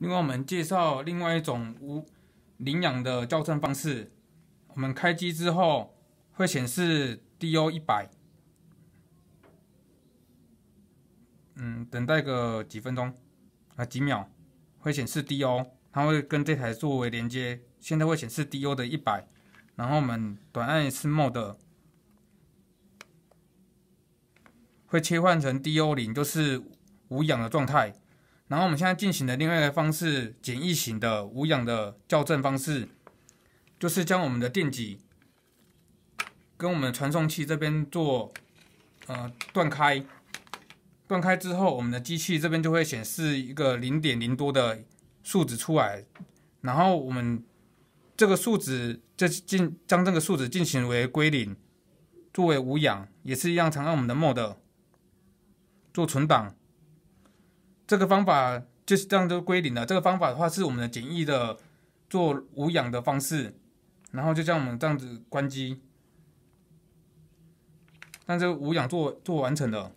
另外，我们介绍另外一种无零氧的校正方式。我们开机之后会显示 DO 一百，嗯，等待个几分钟啊几秒，会显示 DO，它会跟这台作为连接。现在会显示 DO 的一百，然后我们短按一次 MODE，会切换成 DO 零，就是无氧的状态。然后我们现在进行的另外一个方式，简易型的无氧的校正方式，就是将我们的电极跟我们的传送器这边做呃断开，断开之后，我们的机器这边就会显示一个零点零多的数值出来，然后我们这个数值这进将这个数值进行为归零，作为无氧，也是一样，常按我们的 MODE 做存档。这个方法就是这样就归零了。这个方法的话是我们的简易的做无氧的方式，然后就像我们这样子关机，但个无氧做做完成了。